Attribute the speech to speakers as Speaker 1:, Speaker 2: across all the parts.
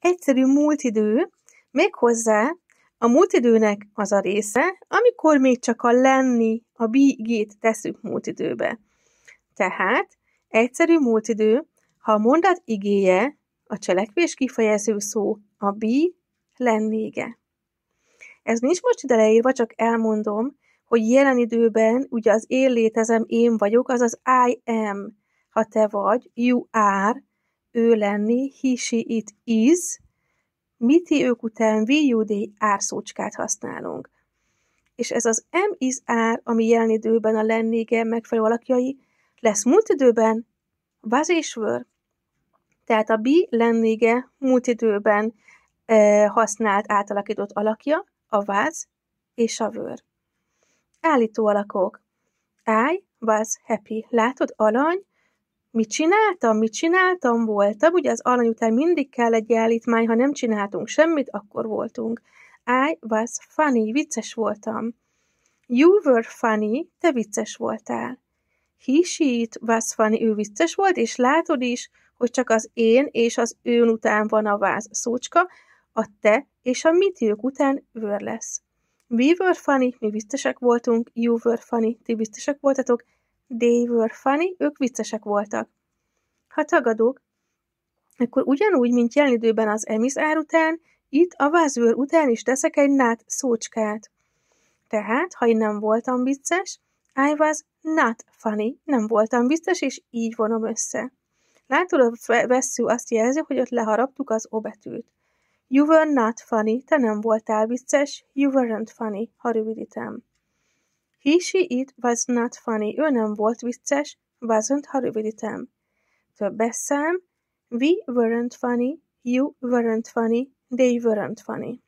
Speaker 1: egyszerű múltidő, méghozzá a múltidőnek az a része, amikor még csak a lenni, a bígét teszünk múltidőbe. Tehát egyszerű múltidő, ha a mondat igéje, a cselekvés kifejező szó, a bi lennége. Ez nincs most ide leírva, csak elmondom, hogy jelen időben ugye az én létezem, én vagyok, azaz I am. Ha te vagy, you are, ő lenni, he, she, it, is, miti ők után we, you, they, are szócskát használunk. És ez az am, is, are, ami jelen időben a lennége megfelelő alakjai, lesz múlt időben was és were. Tehát a bi lennége múlt időben e, használt átalakított alakja, a was és a were. Állító alakok. I was happy. Látod, alany, mit csináltam, mit csináltam, voltam, ugye az arany után mindig kell egy állítmány, ha nem csináltunk semmit, akkor voltunk. I was funny, vicces voltam. You were funny, te vicces voltál. He, she, it was funny, ő vicces volt, és látod is, hogy csak az én és az ő után van a váz szócska, a te és a mit ők után vör lesz. We were funny, mi biztosak voltunk, you were funny, ti biztosak voltatok, They were funny, ők viccesek voltak. Ha tagadók, akkor ugyanúgy, mint jelen időben az Emis ár után, itt a vázőr után is teszek egy nát szócskát. Tehát, ha én nem voltam vicces, I was not funny, nem voltam vicces és így vonom össze. Látod, a vesző azt jelzi, hogy ott leharaptuk az obetűt. You were not funny, te nem voltál vicces, you weren't funny, ha rövidítem. He/she/it was not funny. Ő nem volt vicces. Wasn't, ha rövidítem. Többes szám. We weren't funny. You weren't funny. They weren't funny.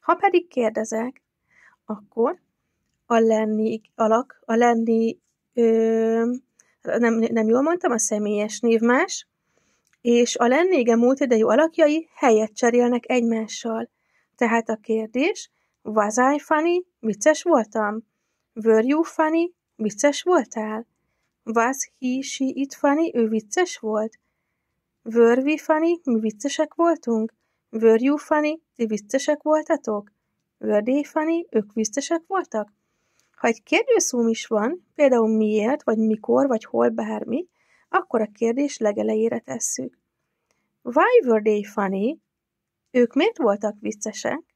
Speaker 1: Ha pedig kérdezek, akkor a lenni alak, a lenni, ö, nem, nem jól mondtam, a személyes név más, és a lennége múlt idejű alakjai helyet cserélnek egymással. Tehát a kérdés, was I funny, Vicces voltam? Were you funny? Vicces voltál? Was he, she, it funny? Ő vicces volt? Were we funny? Mi viccesek voltunk? Were you funny? Ti viccesek voltatok? Were they funny? Ők viccesek voltak? Ha egy kérdőszóm is van, például miért, vagy mikor, vagy hol bármi, akkor a kérdés legelejére tesszük. Why were they funny? Ők miért voltak viccesek?